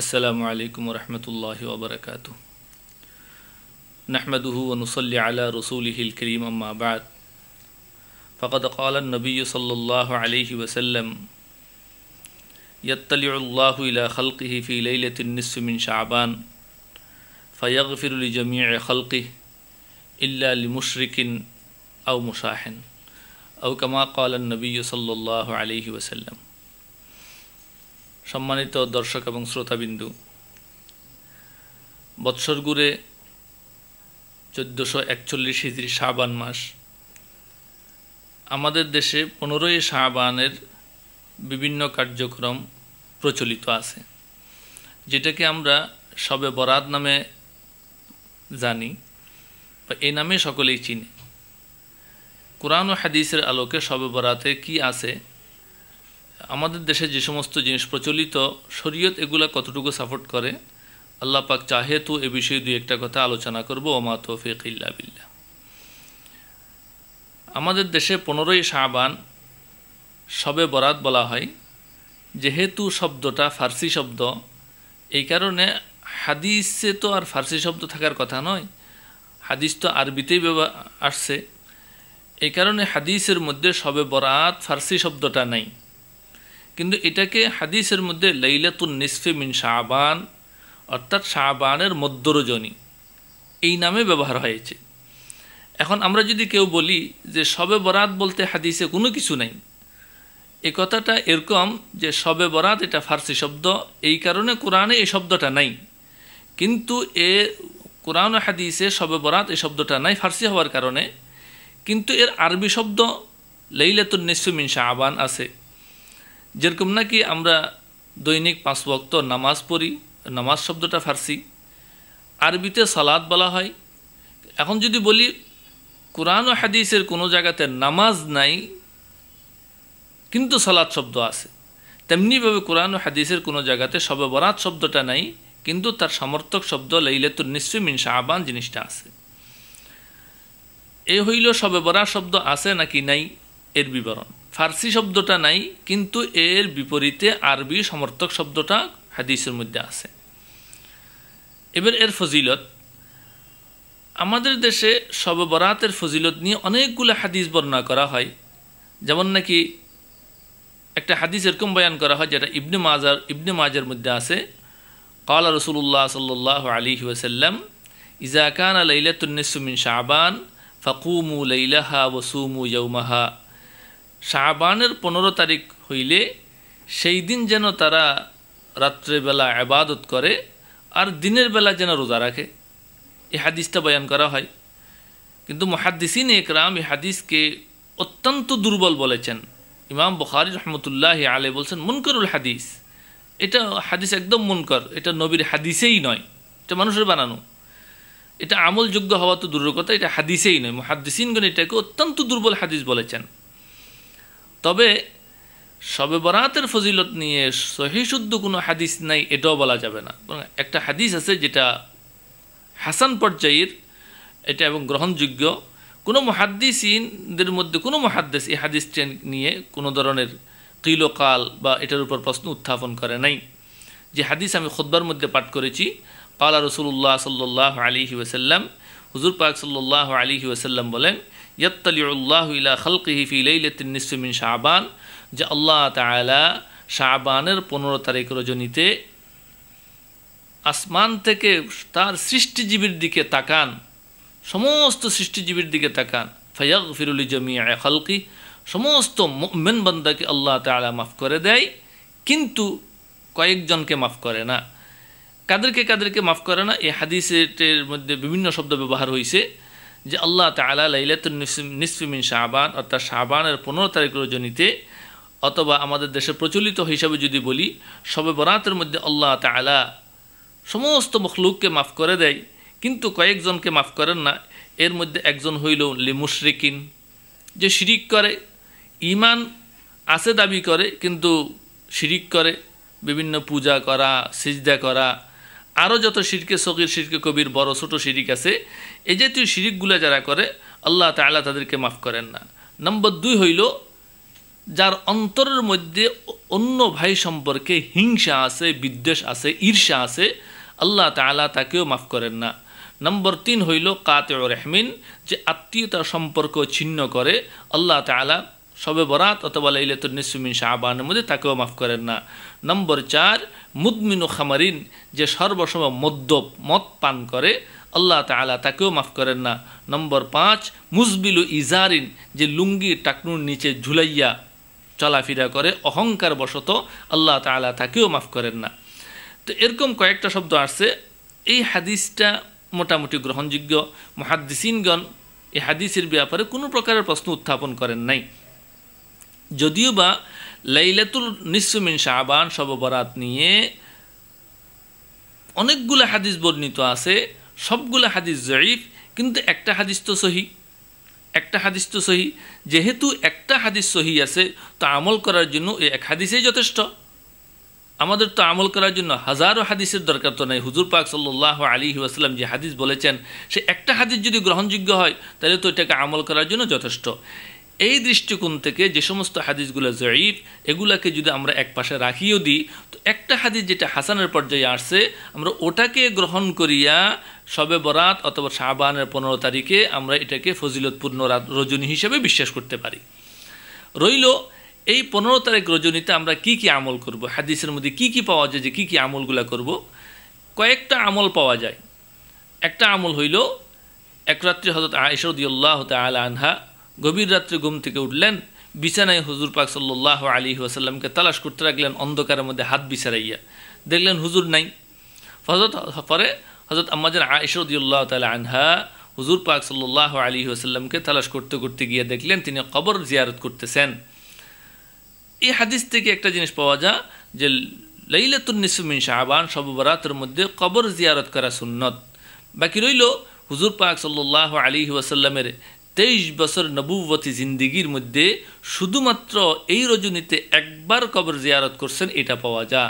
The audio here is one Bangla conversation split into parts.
السلام عليكم ورحمة الله وبركاته نحمده ونصلي على رسوله الكريم أما بعد فقد قال النبي صلى الله عليه وسلم يطلع الله إلى خلقه في ليلة النصف من شعبان فيغفر لجميع خلقه إلا لمشرك أو مشاحن أو كما قال النبي صلى الله عليه وسلم সম্মানিত দর্শক এবং শ্রোতাবিন্দু বৎসরগুড়ে চোদ্দোশো একচল্লিশ হিজড়ি শাহবান মাস আমাদের দেশে পনেরোই শাহবানের বিভিন্ন কার্যক্রম প্রচলিত আছে যেটাকে আমরা সবে বরাত নামে জানি বা এই নামে সকলেই চিনি কোরআন ও হাদিসের আলোকে সবে বরাতে কি আছে আমাদের দেশে যে সমস্ত জিনিস প্রচলিত শরীয়ত এগুলা কতটুকু সাপোর্ট করে আল্লাহ পাক চাহে তো এ বিষয়ে দুই একটা কথা আলোচনা করব ওমা তৌফিক ইল্লা বিল্লা আমাদের দেশে পনেরোই সাবান সবে বরাত বলা হয় যেহেতু শব্দটা ফার্সি শব্দ এই কারণে হাদিসে তো আর ফার্সি শব্দ থাকার কথা নয় হাদিস তো আরবিতেই আসছে এই কারণে হাদিসের মধ্যে সবে বরাত ফার্সি শব্দটা নেই কিন্তু এটাকে হাদিসের মধ্যে লাইলাতুন নিসফি মিন শাহবান অর্থাৎ শাহবানের মধ্যরজনী এই নামে ব্যবহার হয়েছে এখন আমরা যদি কেউ বলি যে সবে বরাত বলতে হাদিসে কোনো কিছু নাই এ কথাটা এরকম যে সবে বরাত এটা ফার্সি শব্দ এই কারণে কোরআনে এই শব্দটা নাই কিন্তু এ কোরআন হাদিসে সবে বরাত এই শব্দটা নাই ফার্সি হওয়ার কারণে কিন্তু এর আরবি শব্দ লেইলাতুন নিসফি মিন শাহবান আছে যেরকম নাকি আমরা দৈনিক পাঁচ বক্ত নামাজ পড়ি নামাজ শব্দটা ফার্সি আরবিতে সালাদ বলা হয় এখন যদি বলি কোরআন ও হাদিসের কোনো জায়গাতে নামাজ নাই কিন্তু সালাদ শব্দ আছে তেমনিভাবে কোরআন ও হাদিসের কোনো জায়গাতে সবে বরাত শব্দটা নাই কিন্তু তার সমর্থক শব্দ লাইলাতুল নিশ্চয় মিন শাহবান জিনিসটা আছে এ হইল সবে বরাত শব্দ আছে নাকি নাই এর বিবরণ ফার্সি শব্দটা নাই কিন্তু এর বিপরীতে আরবি সমর্থক শব্দটা হাদিসের মধ্যে আছে এবার এর ফজিলত আমাদের দেশে বরাতের ফজিলত নিয়ে অনেকগুলো হাদিস বর্ণনা করা হয় যেমন নাকি একটা হাদিস এরকম বয়ান করা হয় যেটা ইবনে মাজার ইবনে মাজার মধ্যে আছে কালা রসুল্লাহ সাল আলী ওসাল্লাম ইজাকান কান আলাইলাতুন্নিসুমিন শাহবান ফকুমু লাইলাহা ওসুমু ইউমাহা শাহবানের পনেরো তারিখ হইলে সেই দিন যেন তারা রাত্রেবেলা আবাদত করে আর দিনের বেলা যেন রোজা রাখে এ হাদিসটা বয়ান করা হয় কিন্তু মহাদিসিন একরাম এ হাদিসকে অত্যন্ত দুর্বল বলেছেন ইমাম বখারি রহমতুল্লাহ আলে বলছেন মুনকরুল হাদিস এটা হাদিস একদম মুনকর এটা নবীর হাদিসেই নয় এটা মানুষের বানানো এটা আমলযোগ্য হওয়া তো দূরের কথা এটা হাদিসেই নয় মহাদিসিনগণ এটাকে অত্যন্ত দুর্বল হাদিস বলেছেন তবে সবে বরাতের ফজিলত নিয়ে সহি শুদ্ধ কোনো হাদিস নাই এটাও বলা যাবে না একটা হাদিস আছে যেটা হাসান পর্যায়ের এটা এবং গ্রহণযোগ্য কোনো মহাদ্দিসদের মধ্যে কোনো মহাদ্দেশ এই হাদিস নিয়ে কোনো ধরনের কিলোকাল বা এটার উপর প্রশ্ন উত্থাপন করে নাই যে হাদিস আমি খোদ্বার মধ্যে পাঠ করেছি পালা রসুল্লাহ সাল্লাহ আলী ওয়াসাল্লাম হুজুর পাক সাল্লাহ আলী ওয়াসাল্লাম বলেন ইয়ত্তালিউল্লাহ ইলা খালকিহি ফি লাইলাতিন নিসফি মিন শাবান যে আল্লাহ তাআলা শাবানের পনেরো তারিখ রজনীতে আসমান থেকে তার সৃষ্টিজীবীর দিকে তাকান সমস্ত সৃষ্টিজীবীর দিকে তাকান ফয়াক ফিরুল জমিয়া খালকি সমস্ত মেন বান্দাকে আল্লাহ তালা মাফ করে দেয় কিন্তু কয়েকজনকে মাফ করে না কাদেরকে কাদেরকে মাফ করে না এই হাদিসের মধ্যে বিভিন্ন শব্দ ব্যবহার হয়েছে যে আল্লাহ তালা লাইলাতুল নিসফিমিন শাহবান অর্থাৎ শাহবানের পনেরো তারিখ রজনীতে অথবা আমাদের দেশে প্রচলিত হিসাবে যদি বলি সবে বরাতের মধ্যে আল্লাহ তালা সমস্ত মখলুককে মাফ করে দেয় কিন্তু কয়েকজনকে মাফ করেন না এর মধ্যে একজন হইল লিমুশরিকিন যে শিরিক করে ইমান আছে দাবি করে কিন্তু শিরিক করে বিভিন্ন পূজা করা সিজদা করা আরও যত শিরকে সগির শিরকে কবির বড় ছোট শিরিক আছে এই জাতীয় শিরিকগুলো যারা করে আল্লাহ তালা তাদেরকে মাফ করেন না নম্বর দুই হইল যার অন্তরের মধ্যে অন্য ভাই সম্পর্কে হিংসা আছে বিদ্বেষ আছে ঈর্ষা আছে আল্লাহ তালা তাকেও মাফ করেন না নম্বর তিন হইল কাতে ও রেহমিন যে আত্মীয়তা সম্পর্ক ছিন্ন করে আল্লাহ তালা সবে বরাত অথবা লাইলাতুল নিসুমিন শাহবানের মধ্যে তাকেও মাফ করেন না নম্বর চার মুদমিনু খামারিন যে সর্বসময় মদ্যপ মদ পান করে আল্লাহ তালা তাকেও মাফ করেন না নম্বর পাঁচ মুজবিলু ইজারিন যে লুঙ্গি টাকনুর নিচে ঝুলাইয়া চলাফেরা করে অহংকার বশত আল্লাহ তালা তাকেও মাফ করেন না তো এরকম কয়েকটা শব্দ আসছে এই হাদিসটা মোটামুটি গ্রহণযোগ্য মহাদ্দিসিনগণ এই হাদিসের ব্যাপারে কোনো প্রকারের প্রশ্ন উত্থাপন করেন নাই যদিও বা লাইলাতুল নিসুমিন শাহবান শববরাত নিয়ে অনেকগুলো হাদিস বর্ণিত আছে সবগুলো হাদিস জয়ীফ কিন্তু একটা হাদিস তো সহি একটা হাদিস তো সহি যেহেতু একটা হাদিস সহি আছে তো আমল করার জন্য এই এক হাদিসেই যথেষ্ট আমাদের তো আমল করার জন্য হাজারো হাদিসের দরকার তো নাই হুজুর পাক সাল্লাহ আলী ওয়াসাল্লাম যে হাদিস বলেছেন সে একটা হাদিস যদি গ্রহণযোগ্য হয় তাহলে তো এটাকে আমল করার জন্য যথেষ্ট এই দৃষ্টিকোণ থেকে যে সমস্ত হাদিসগুলো জয়ীফ এগুলাকে যদি আমরা এক পাশে রাখিও দিই তো একটা হাদিস যেটা হাসানের পর্যায়ে আসছে আমরা ওটাকে গ্রহণ করিয়া সবে বরাত অথবা শাহবানের পনেরো তারিখে আমরা এটাকে ফজিলতপূর্ণ রজনী হিসেবে বিশ্বাস করতে পারি রইল এই পনেরো তারিখ রজনীতে আমরা কি কি আমল করব হাদিসের মধ্যে কি কি পাওয়া যায় যে কী কী আমলগুলা করব কয়েকটা আমল পাওয়া যায় একটা আমল হইল এক রাত্রি হজরত আয়সরদিউল্লাহ তাল আনহা গভীর রাত্রে ঘুম থেকে উঠলেন বিছানায় হুজুর পাক সাল্লাহ আলী ওয়াসাল্লামকে তালাশ করতে রাখলেন অন্ধকারের মধ্যে হাত বিছারাইয়া দেখলেন হুজুর নাই হজরত পরে হজরত আম্মাজান আশরদুল্লাহ তালা আনহা হুজুর পাক সাল্লাহ আলী ওসাল্লামকে তালাশ করতে করতে গিয়ে দেখলেন তিনি কবর জিয়ারত করতেছেন এই হাদিস থেকে একটা জিনিস পাওয়া যায় যে লাইলাতুল নিসুমিন শাহবান সববরাতের মধ্যে কবর জিয়ারত করা সুন্নত বাকি রইল হুজুর পাক সাল্লাহ আলী ওয়াসাল্লামের তেইশ বছর নবুবতী জিন্দিগির মধ্যে শুধুমাত্র এই রজনীতে একবার কবর জিয়ারত করছেন এটা পাওয়া যা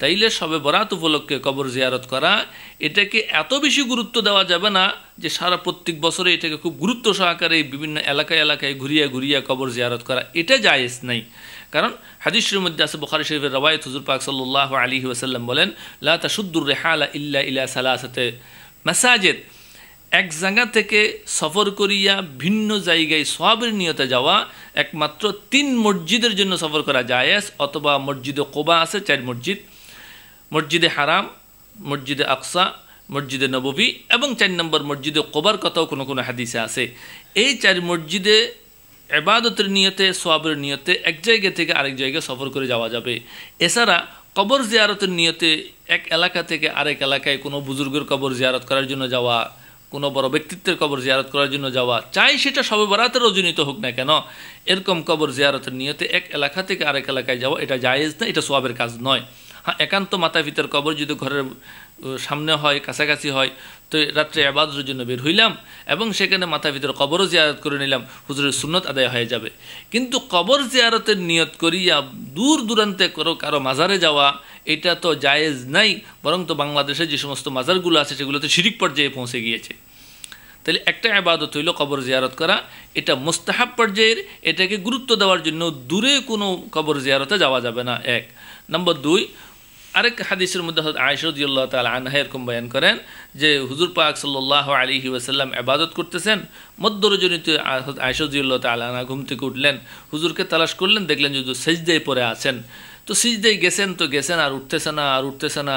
তাইলে সবে বরাত উপলক্ষে কবর জিয়ারত করা এটাকে এত বেশি গুরুত্ব দেওয়া যাবে না যে সারা প্রত্যেক বছরে এটাকে খুব গুরুত্ব সহকারে বিভিন্ন এলাকায় এলাকায় ঘুরিয়া ঘুরিয়া কবর জিয়ারত করা এটা জায়েজ নাই কারণ হাদিসের মধ্যে আছে বখারি শরীফের রবায়ত হুজুর পাক সাল্লাহ আলী ওয়াসাল্লাম বলেন লা রেহা রেহালা ইল্লা ইলা সালাসাতে মাসাজেদ এক জায়গা থেকে সফর করিয়া ভিন্ন জায়গায় সবের নিয়তে যাওয়া একমাত্র তিন মসজিদের জন্য সফর করা জায়েজ অথবা মসজিদে কোবা আছে চার মসজিদ মসজিদে হারাম মসজিদে আকসা মসজিদে নববী এবং চার নম্বর মসজিদে কোবার কথাও কোনো কোনো হাদিসে আছে এই চার মসজিদে এবাদতের নিয়তে সোয়াবের নিয়তে এক জায়গা থেকে আরেক জায়গায় সফর করে যাওয়া যাবে এছাড়া কবর জিয়ারতের নিয়তে এক এলাকা থেকে আরেক এলাকায় কোনো বুজুর্গের কবর জিয়ারত করার জন্য যাওয়া কোনো বড় ব্যক্তিত্বের কবর জিয়ারত করার জন্য যাওয়া চাই সেটা সবে বরাতে রজনীত হোক না কেন এরকম কবর জিয়ারতের নিয়তে এক এলাকা থেকে আরেক এলাকায় যাওয়া এটা জায়েজ না এটা সোয়াবের কাজ নয় হ্যাঁ একান্ত মাতা পিতার কবর যদি ঘরের সামনে হয় কাছাকাছি হয় তো রাত্রে আবাদতের জন্য বের হইলাম এবং সেখানে মাথা ভিতরে কবর জিয়ারত করে নিলাম হুজুরের সুনত আদায় হয়ে যাবে কিন্তু কবর জিয়ারতের নিয়ত করিয়া দূর দূরান্তে করো কারো মাজারে যাওয়া এটা তো জায়েজ নাই বরং তো বাংলাদেশে যে সমস্ত মাজারগুলো আছে সেগুলোতে শিরিক পর্যায়ে পৌঁছে গিয়েছে তাহলে একটা আবাদত হইল কবর জিয়ারত করা এটা মোস্তাহাব পর্যায়ের এটাকে গুরুত্ব দেওয়ার জন্য দূরে কোনো কবর জিয়ারতে যাওয়া যাবে না এক নম্বর দুই আরেক হাদিসের মধ্যে আয়সদুল্লাহ তাল আনহা এরকম বয়ান করেন যে হুজুর পাক সাল্লাহ আলী ওসাল্লাম আবাদত করতেছেন মধ্যরজনিত আয়সদুল্লাহ তাল আনহা ঘুম থেকে উঠলেন হুজুরকে তালাশ করলেন দেখলেন যদি সেজদায় পরে আছেন তো সিজদায় গেছেন তো গেছেন আর উঠতেছে না আর উঠতেছে না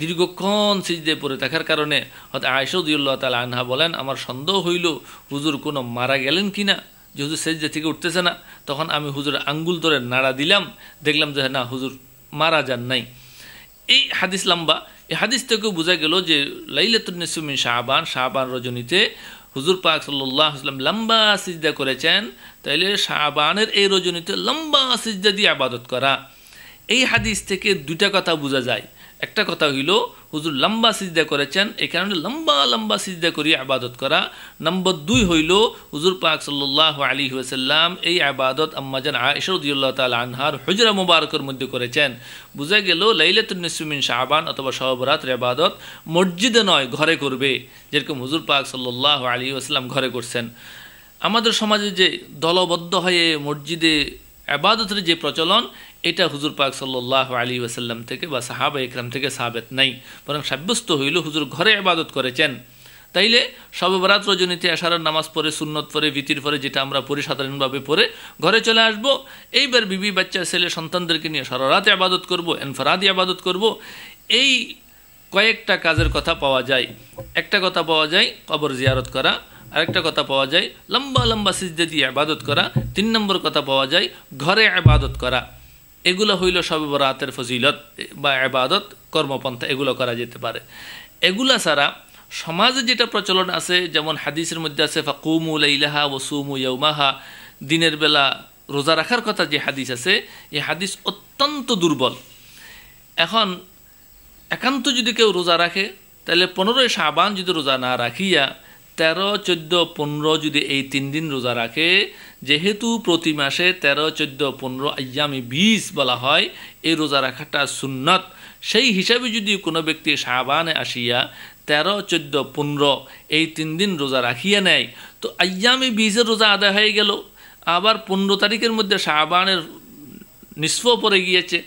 দীর্ঘক্ষণ সিজদায় পরে থাকার কারণে হয়তো আয়সদুল্লাহ তাল আনহা বলেন আমার সন্দেহ হইল হুজুর কোনো মারা গেলেন কি না যে হুজুর সেজদে থেকে উঠতেছে না তখন আমি হুজুর আঙ্গুল ধরে নাড়া দিলাম দেখলাম যে না হুজুর মারা যান নাই এই হাদিস লম্বা এই হাদিস থেকেও বোঝা গেল যে লাইলাতুন্নেসুমিন শাহবান শাহবান রজনীতে হুজুর পাক সাল্লাহ আসলাম লম্বা সিজদা করেছেন তাইলে শাহবানের এই রজনীতে লম্বা সিজদা দিয়ে আবাদত করা এই হাদিস থেকে দুইটা কথা বোঝা যায় একটা কথা হইল হুজুর লম্বা সিজদা করেছেন এই কারণে লম্বা লম্বা সিজদা করিয়ে আবাদত করা নম্বর দুই হইল হুজুর পাক সাল্লাহ আলী ওয়াসাল্লাম এই আবাদত আম্মাজান আশরদুল্লাহ তাল আনহার হুজরা মুবারকের মধ্যে করেছেন বুঝা গেল লাইলাতুন্নসুমিন শাহবান অথবা সহবরাত আবাদত মসজিদে নয় ঘরে করবে যেরকম হুজুর পাক সাল্লাহ আলী ওয়াসাল্লাম ঘরে করছেন আমাদের সমাজে যে দলবদ্ধ হয়ে মসজিদে আবাদতের যে প্রচলন এটা হুজুর পাক সাল্লাহ আলী ওয়াসাল্লাম থেকে বা সাহাবা ইকরাম থেকে সাহাবেত নাই বরং সাব্যস্ত হইল হুজুর ঘরে আবাদত করেছেন তাইলে সবরাত রজনীতে আসার নামাজ পড়ে সুন্নত পরে ভীতির পরে যেটা আমরা পড়ি সাধারণভাবে পড়ে ঘরে চলে আসব এইবার বিবি বাচ্চা ছেলে সন্তানদেরকে নিয়ে সরারাতে আবাদত করব এনফরাদি আবাদত করব এই কয়েকটা কাজের কথা পাওয়া যায় একটা কথা পাওয়া যায় কবর জিয়ারত করা আরেকটা কথা পাওয়া যায় লম্বা লম্বা সিজদা দিয়ে আবাদত করা তিন নম্বর কথা পাওয়া যায় ঘরে আবাদত করা এগুলো হইল সবে বরাতের ফজিলত বা আবাদত কর্মপন্থা এগুলো করা যেতে পারে এগুলা ছাড়া সমাজে যেটা প্রচলন আছে যেমন হাদিসের মধ্যে আছে ফাকুমুল ইলাহা ওসুমু ইয়ৌমাহা দিনের বেলা রোজা রাখার কথা যে হাদিস আছে এই হাদিস অত্যন্ত দুর্বল এখন একান্ত যদি কেউ রোজা রাখে তাহলে পনেরোই শাবান যদি রোজা না রাখিয়া তেরো চোদ্দ পনেরো যদি এই তিন দিন রোজা রাখে যেহেতু প্রতি মাসে তেরো চোদ্দ পনেরো আয়ামি বিষ বলা হয় এই রোজা রাখাটা সুন্নত সেই হিসাবে যদি কোনো ব্যক্তি সাবানে আসিয়া তেরো চোদ্দ পনেরো এই তিন দিন রোজা রাখিয়া নেয় তো আয়ামি বিশের রোজা আদায় হয়ে গেল আবার পনেরো তারিখের মধ্যে সাবানের নিষ্ফ পড়ে গিয়েছে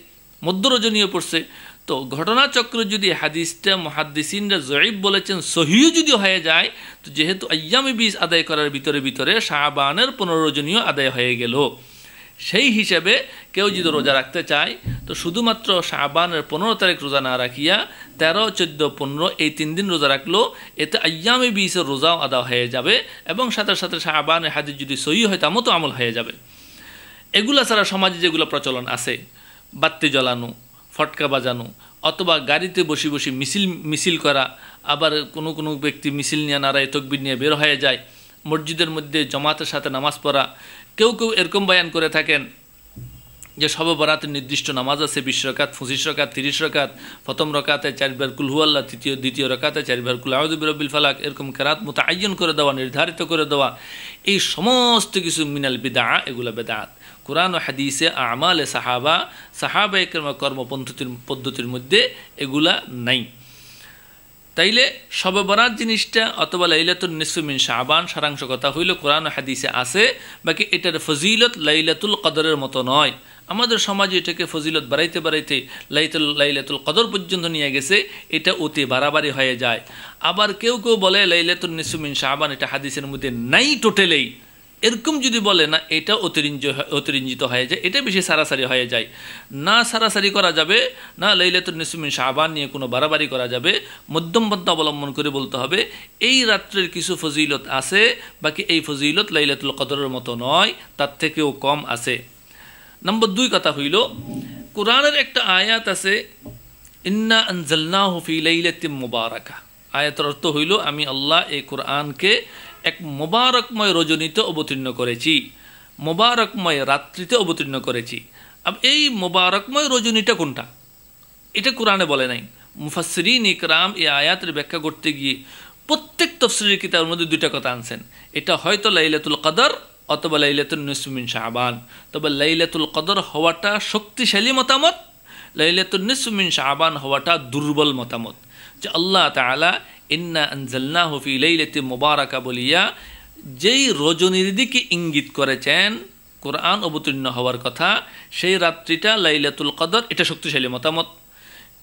মধ্যরজনীয় পড়ছে তো ঘটনাচক্র যদি হাদিসটা মহাদ্দিসিনরা জয়ীব বলেছেন সহিও যদি হয়ে যায় তো যেহেতু আয়ামি বীজ আদায় করার ভিতরে ভিতরে শাহবানের পুনরোজনীয় আদায় হয়ে গেল সেই হিসাবে কেউ যদি রোজা রাখতে চায় তো শুধুমাত্র শাহবানের পনেরো তারিখ রোজা না রাখিয়া তেরো চোদ্দ পনেরো এই তিন দিন রোজা রাখলো এতে আয়ামি বিসের রোজাও আদা হয়ে যাবে এবং সাথে সাথে শাহবানের হাদিস যদি সহি হয় মতো আমল হয়ে যাবে এগুলা ছাড়া সমাজে যেগুলো প্রচলন আছে বাত্তি জ্বালানো ফটকা বাজানো অথবা গাড়িতে বসে বসে মিছিল মিছিল করা আবার কোনো কোনো ব্যক্তি মিছিল নিয়ে নারায় তকবির নিয়ে বের হয়ে যায় মসজিদের মধ্যে জমাতের সাথে নামাজ পড়া কেউ কেউ এরকম বায়ান করে থাকেন যে বরাতের নির্দিষ্ট নামাজ আছে বিশ রকাত পঁচিশ রকাত তিরিশ রকাত প্রথম রকাতে চারবার কুলহুয়াল্লা তৃতীয় দ্বিতীয় রকাতে চারবার কুলাহদুবিরবিল ফালাক এরকম কেরাত মতো আয়োজন করে দেওয়া নির্ধারিত করে দেওয়া এই সমস্ত কিছু মিনাল বিদা এগুলো বেদাত কোরআন হাদিসে আমাল এ সাহাবা সাহাবা কর্মপন্থতির পদ্ধতির মধ্যে এগুলা নাই তাইলে শবে বরাত জিনিসটা অথবা লাইলাতুল নিসফিমিন শাহবান সারাংশ কথা হইল কোরআন হাদিসে আছে বাকি এটার ফজিলত লাইলাতুল কদরের মতো নয় আমাদের সমাজে এটাকে ফজিলত বাড়াইতে বাড়াইতে লাইতুল লাইলাতুল কদর পর্যন্ত নিয়ে গেছে এটা অতি বাড়াবাড়ি হয়ে যায় আবার কেউ কেউ বলে লাইলাতুল নিসুমিন শাহবান এটা হাদিসের মধ্যে নাই টোটেলেই এরকম যদি বলে না এটা অতিরিঞ্জ অতিরঞ্জিত হয়ে যায় এটা বেশি সারাসারি হয়ে যায় না সারাসারি করা যাবে না লাইলাতুল নিসুমিন শাহবান নিয়ে কোনো বাড়াবাড়ি করা যাবে মধ্যমপন্থা অবলম্বন করে বলতে হবে এই রাত্রের কিছু ফজিলত আছে বাকি এই ফজিলত লাইলাতুল কদরের মতো নয় তার থেকেও কম আছে নম্বর দুই কথা হইল কোরআনের একটা আয়াত আছে ইন্না আনজাল্না হফি লাইলাতি মুবারাকা আয়াতের অর্থ হইল আমি আল্লাহ এই কোরআনকে এক মোবারকময় রজনীতে অবতীর্ণ করেছি মোবারকময় রাত্রিতে অবতীর্ণ করেছি আব এই মোবারকময় রজনীটা কোনটা এটা কোরআনে বলে নাই মুফাসরিন ইকরাম এই আয়াতের ব্যাখ্যা করতে গিয়ে প্রত্যেক তফসিরের কিতাবের মধ্যে দুইটা কথা আনছেন এটা হয়তো লাইলাতুল কাদার অথবা লাইলাতুল নিসমিন শাহবান তবে লাইলাতুল কদর হওয়াটা শক্তিশালী মতামত লাইলাতুল নিসমিন শাহবান হওয়াটা দুর্বল মতামত যে আল্লাহ তালা ইন্না আনজাল্লা হফি লাইলাতি মোবারকা বলিয়া যেই রজনীর দিকে ইঙ্গিত করেছেন কোরআন অবতীর্ণ হওয়ার কথা সেই রাত্রিটা লাইলাতুল কদর এটা শক্তিশালী মতামত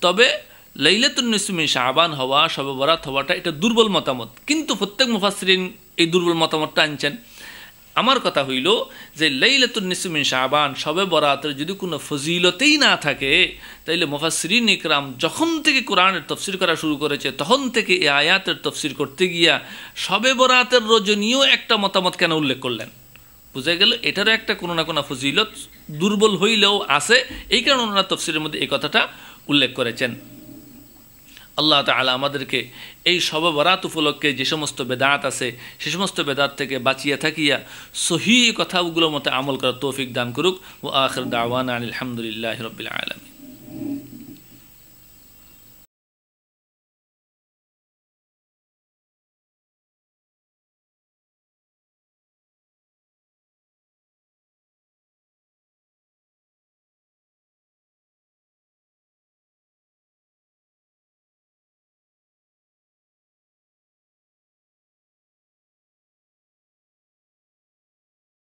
তবে লাইলাতুল নিসমি শাহবান হওয়া শবে বরাত হওয়াটা এটা দুর্বল মতামত কিন্তু প্রত্যেক মুফাসরিন এই দুর্বল মতামতটা আনছেন আমার কথা হইল যে লাইলাতুন্নিসমিন শাহবান সবে বরাতের যদি কোনো ফজিলতেই না থাকে তাইলে মোফাসরিন ইকরাম যখন থেকে কোরআনের তফসির করা শুরু করেছে তখন থেকে এ আয়াতের তফসির করতে গিয়া সবে বরাতের রজনীয় একটা মতামত কেন উল্লেখ করলেন বুঝে গেল এটারও একটা কোনো না কোনো ফজিলত দুর্বল হইলেও আছে এই কারণে ওনারা তফসিরের মধ্যে এই কথাটা উল্লেখ করেছেন আল্লাহ তালা আমাদেরকে এই সববরাত উপলক্ষে যে সমস্ত বেদাত আছে সে সমস্ত বেদাত থেকে বাঁচিয়া থাকিয়া সহি কথাগুলো মতে আমল করার তৌফিক দান করুক ও আখর দাওয়ান আলহামদুলিল্লাহ রবিল আলমী